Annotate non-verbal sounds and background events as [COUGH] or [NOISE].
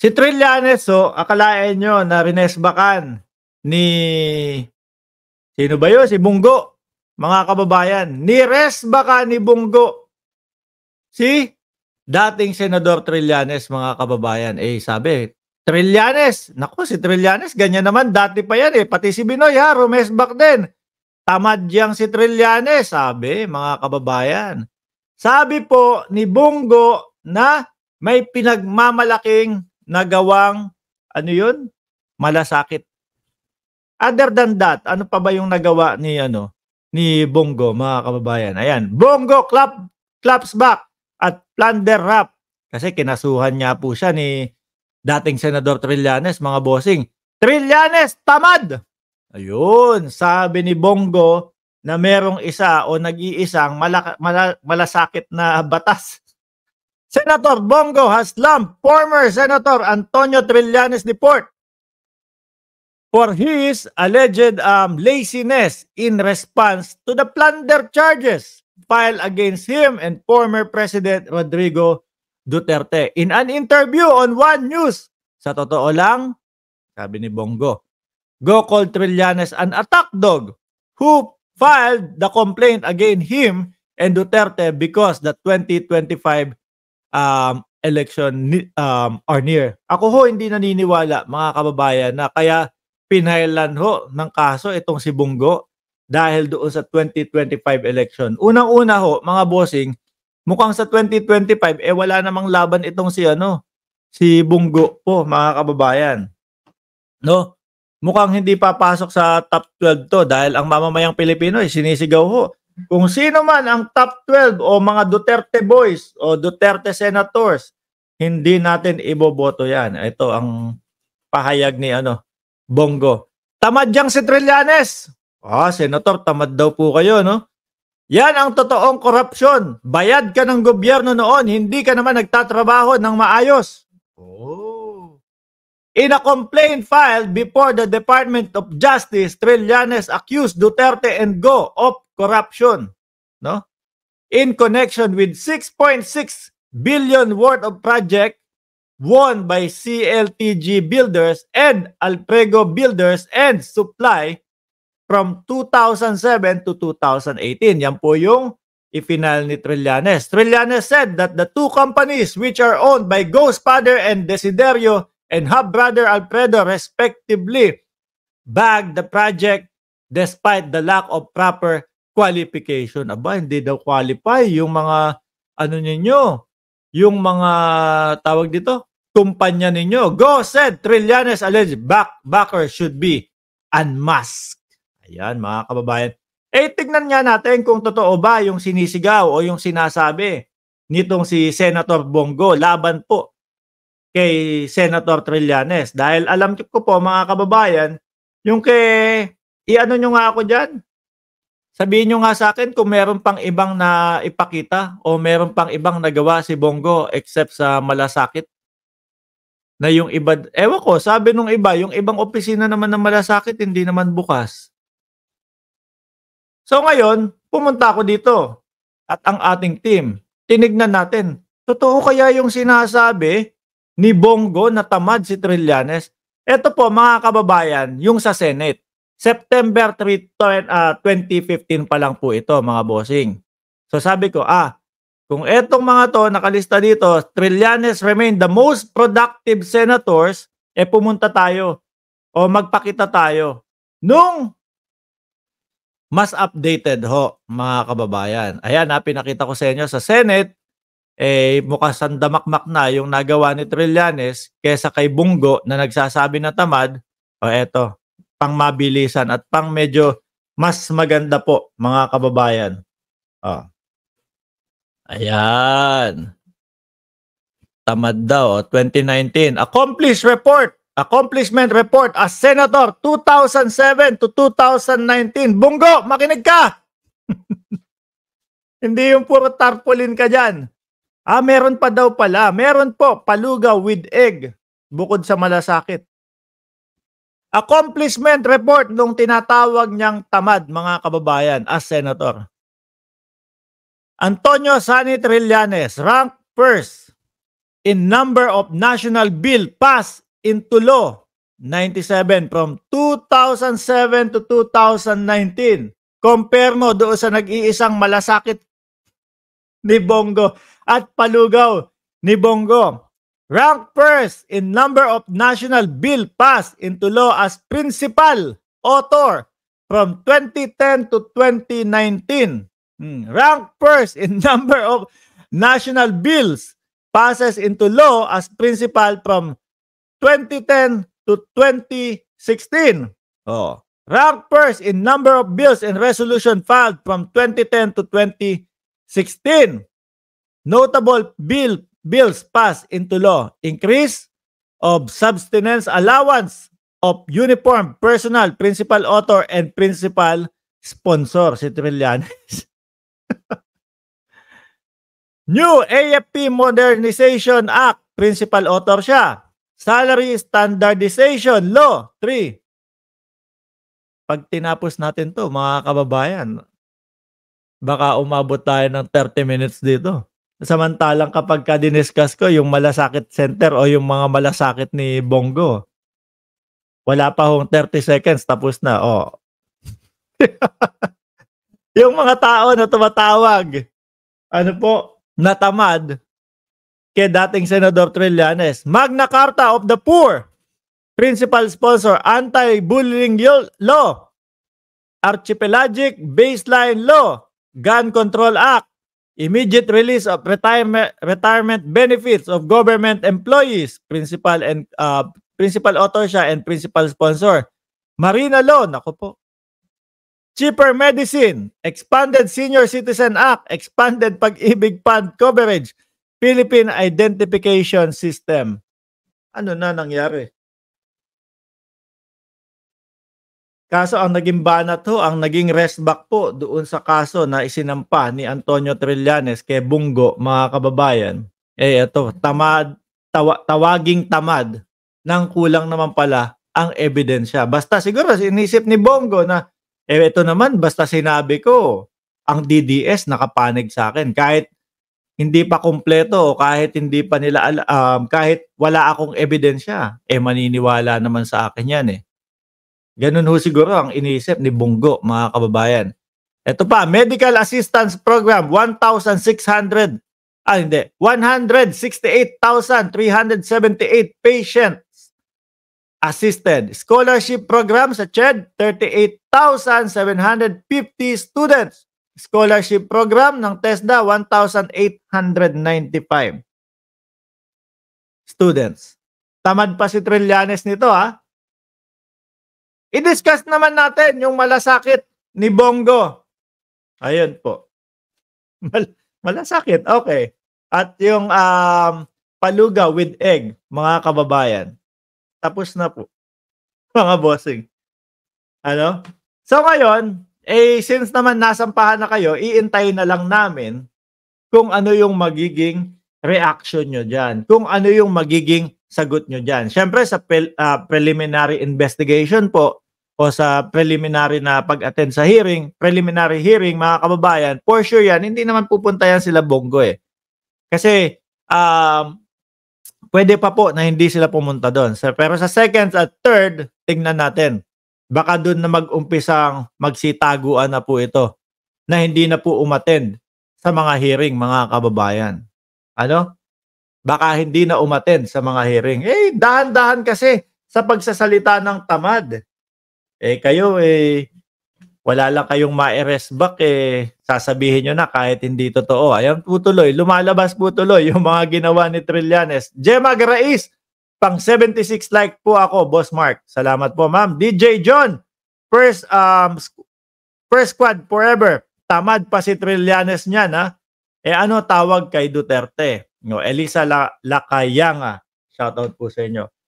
Si Trillanes, so, oh, akalain nyo na rinesbakan ni... Sino ba yun? Si Bunggo. Mga kababayan, ni resbakan ni Bunggo. Si dating Senador Trillanes, mga kababayan. Eh, sabi, Trillanes, naku, si Trillanes, ganyan naman, dati pa yan eh. Pati si Binoy, ha, rumesbak din. Tamad yang si Trillanes, sabi, mga kababayan. Sabi po ni Bunggo na may pinagmamalaking nagawang, ano yun? Malasakit. Other than that, ano pa ba yung nagawa ni, ano, ni Bongo, mga kababayan? Ayan, Bongo clap, claps back at plunder rap. Kasi kinasuhan niya po siya ni dating Senador Trillanes, mga bossing. Trillanes, tamad! Ayun, sabi ni Bongo, na merong isa o nag-iisang mala- mala- malasakit na batas. Senator Bongo has lumped former Senator Antonio Trillanes Deport for his alleged um, laziness in response to the plunder charges filed against him and former President Rodrigo Duterte. In an interview on One News, sa totoo lang, sabi ni Bongo, go call Trillanes an attack dog who filed the complaint against him and Duterte because the 2025 um, election um, are near. Ako ho, hindi naniniwala mga kababayan na kaya pinailan ho ng kaso itong si Bungo dahil doon sa 2025 election. Unang-una ho, mga bossing, mukhang sa 2025, eh wala namang laban itong si ano, si Bungo po, mga kababayan. No? Mukhang hindi papasok sa top 12 to dahil ang mamamayang Pilipino ay eh, sinisigaw ho kung sino man ang top 12 o mga Duterte boys o Duterte senators, hindi natin iboboto yan. Ito ang pahayag ni ano, Bongo. Tamad yang si Trillanes. Ah, senator, tamad daw po kayo, no? Yan ang totoong korupsyon. Bayad ka ng gobyerno noon, hindi ka naman nagtatrabaho ng maayos. Oh. In a complaint filed before the Department of Justice, Trillanes accused Duterte and Go of corruption, no? In connection with 6.6 billion worth of project won by CLTG Builders and Alprego Builders and Supply from 2007 to 2018. Yan po yung ipinal ni Trillanes. Trillanes said that the two companies which are owned by Ghostfather and Desiderio and Hub Brother Alfredo respectively bagged the project despite the lack of proper qualification. Aba, hindi daw qualify yung mga ano ninyo, yung mga tawag dito, kumpanya ninyo. Go said Trillanes alleged back backer should be unmasked. Ayan mga kababayan. Eh tignan nga natin kung totoo ba yung sinisigaw o yung sinasabi nitong si Senator Bongo laban po kay Senator Trillanes. Dahil alam ko po mga kababayan, yung kay, iano nyo nga ako dyan, Sabihin nyo nga sa akin kung meron pang ibang na ipakita o meron pang ibang nagawa si Bongo except sa malasakit. Na yung iba, ewan ko, sabi nung iba, yung ibang opisina naman ng malasakit, hindi naman bukas. So ngayon, pumunta ako dito at ang ating team. Tinignan natin, totoo kaya yung sinasabi ni Bongo na tamad si Trillanes? Ito po mga kababayan, yung sa Senate. September 3, uh, 2015 pa lang po ito mga bossing. So sabi ko, ah, kung etong mga to nakalista dito, Trillanes remain the most productive senators, eh pumunta tayo o magpakita tayo nung mas updated ho mga kababayan. Ayan, ah, pinakita ko sa inyo sa Senate, eh mukha sandamakmak na yung nagawa ni Trillanes kesa kay Bungo na nagsasabi na tamad. O eto, pang mabilisan at pang medyo mas maganda po mga kababayan. Oh. Ayan. Tamad daw. 2019. Accomplish report. Accomplishment report as senator 2007 to 2019. Bungo, makinig ka! [LAUGHS] Hindi yung puro tarpaulin ka dyan. Ah, meron pa daw pala. Meron po, paluga with egg. Bukod sa malasakit accomplishment report nung tinatawag niyang tamad mga kababayan as senator. Antonio Sani Trillanes ranked first in number of national bill passed into law 97 from 2007 to 2019. Compare mo doon sa nag-iisang malasakit ni Bongo at palugaw ni Bongo ranked first in number of national bill passed into law as principal author from 2010 to 2019. Hmm. Ranked first in [LAUGHS] number of national bills passes into law as principal from 2010 to 2016. Oh. Ranked first in number of bills and resolution filed from 2010 to 2016. Notable bill bills passed into law, increase of subsistence allowance of uniform personal principal author and principal sponsor si Trillanes. [LAUGHS] New AFP Modernization Act, principal author siya. Salary Standardization Law 3. Pag tinapos natin to mga kababayan, baka umabot tayo ng 30 minutes dito. Samantalang kapag ka diniscuss ko yung malasakit center o yung mga malasakit ni Bongo, wala pa hong 30 seconds, tapos na, oh. [LAUGHS] yung mga tao na tumatawag, ano po, natamad kay dating Senador Trillanes, Magna Carta of the Poor, principal sponsor, anti-bullying law, archipelagic baseline law, gun control act, immediate release of retirement retirement benefits of government employees, principal and uh, principal author siya and principal sponsor. Marina Law, nako po. Cheaper Medicine, Expanded Senior Citizen Act, Expanded Pag-ibig Fund Coverage, Philippine Identification System. Ano na nangyari? Kaso ang naging banat ho, ang naging rest back po doon sa kaso na isinampa ni Antonio Trillanes kay Bungo, mga kababayan. Eh ito, tamad, tawa, tawaging tamad nang kulang naman pala ang ebidensya. Basta siguro inisip ni Bongo na eh ito naman basta sinabi ko ang DDS nakapanig sa akin kahit hindi pa kumpleto o kahit hindi pa nila um, kahit wala akong ebidensya eh maniniwala naman sa akin yan eh Ganun ho siguro ang iniisip ni Bunggo, mga kababayan. Ito pa, Medical Assistance Program, 1,600, ah hindi, 168,378 patients assisted. Scholarship Program sa CHED, 38,750 students. Scholarship Program ng TESDA, 1,895 students. Tamad pa si Trillanes nito ah. I-discuss naman natin yung malasakit ni Bongo. Ayun po. [LAUGHS] Mal- malasakit, okay. At yung um, paluga with egg, mga kababayan. Tapos na po. [LAUGHS] Mga bossing. Ano? So ngayon, eh since naman nasampahan na kayo, iintay na lang namin kung ano yung magiging reaction nyo dyan. Kung ano yung magiging sagot nyo dyan. Siyempre, sa pre- uh, ah, preliminary investigation po o sa preliminary na pag-attend sa hearing, preliminary hearing, mga kababayan, for sure yan, hindi naman pupunta yan sila Bongo eh. Kasi, um, pwede pa po na hindi sila pumunta doon. pero sa second at third, tingnan natin. Baka doon na mag-umpisang magsitaguan na po ito na hindi na po umattend sa mga hearing, mga kababayan. Ano? baka hindi na umaten sa mga hearing. Eh, dahan-dahan kasi sa pagsasalita ng tamad. Eh, kayo eh, wala lang kayong ma-arrest back eh, sasabihin nyo na kahit hindi totoo. Ayan po tuloy, lumalabas po tuloy yung mga ginawa ni Trillanes. Gemma Grais, pang 76 like po ako, Boss Mark. Salamat po, ma'am. DJ John, first, um, first squad forever. Tamad pa si Trillanes niyan, ha? Eh ano tawag kay Duterte? No, Elisa La Lacayanga, shout out po sa inyo.